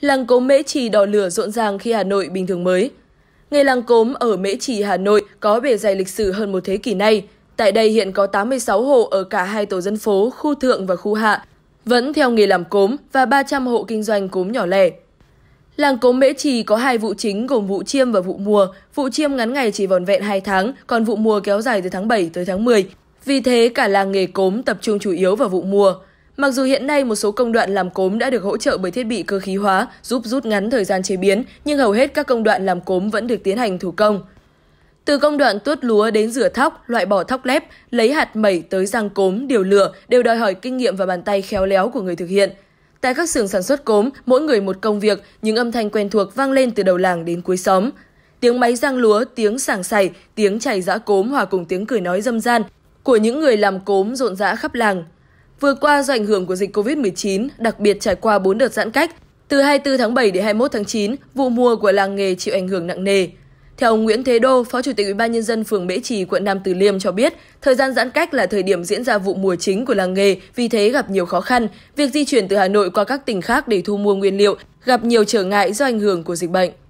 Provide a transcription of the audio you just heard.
Làng cốm Mễ Trì đỏ lửa rộn ràng khi Hà Nội bình thường mới. Nghề làng cốm ở Mễ Trì, Hà Nội có bề dày lịch sử hơn một thế kỷ nay. Tại đây hiện có 86 hộ ở cả hai tổ dân phố, khu thượng và khu hạ, vẫn theo nghề làm cốm và 300 hộ kinh doanh cốm nhỏ lẻ. Làng cốm Mễ Trì có hai vụ chính gồm vụ chiêm và vụ mùa. Vụ chiêm ngắn ngày chỉ vòn vẹn 2 tháng, còn vụ mùa kéo dài từ tháng 7 tới tháng 10. Vì thế, cả làng nghề cốm tập trung chủ yếu vào vụ mùa – Mặc dù hiện nay một số công đoạn làm cốm đã được hỗ trợ bởi thiết bị cơ khí hóa giúp rút ngắn thời gian chế biến, nhưng hầu hết các công đoạn làm cốm vẫn được tiến hành thủ công. Từ công đoạn tuốt lúa đến rửa thóc, loại bỏ thóc lép, lấy hạt mẩy tới rang cốm, điều lửa đều đòi hỏi kinh nghiệm và bàn tay khéo léo của người thực hiện. Tại các xưởng sản xuất cốm, mỗi người một công việc, những âm thanh quen thuộc vang lên từ đầu làng đến cuối xóm. Tiếng máy rang lúa, tiếng sảng sảy, tiếng chảy dã cốm hòa cùng tiếng cười nói dâm gian của những người làm cốm rộn rã khắp làng. Vừa qua do ảnh hưởng của dịch COVID-19, đặc biệt trải qua 4 đợt giãn cách, từ 24 tháng 7 đến 21 tháng 9, vụ mùa của làng nghề chịu ảnh hưởng nặng nề. Theo ông Nguyễn Thế Đô, Phó Chủ tịch Ủy ban nhân dân phường Mễ Trì, quận Nam Từ Liêm cho biết, thời gian giãn cách là thời điểm diễn ra vụ mùa chính của làng nghề, vì thế gặp nhiều khó khăn. Việc di chuyển từ Hà Nội qua các tỉnh khác để thu mua nguyên liệu gặp nhiều trở ngại do ảnh hưởng của dịch bệnh.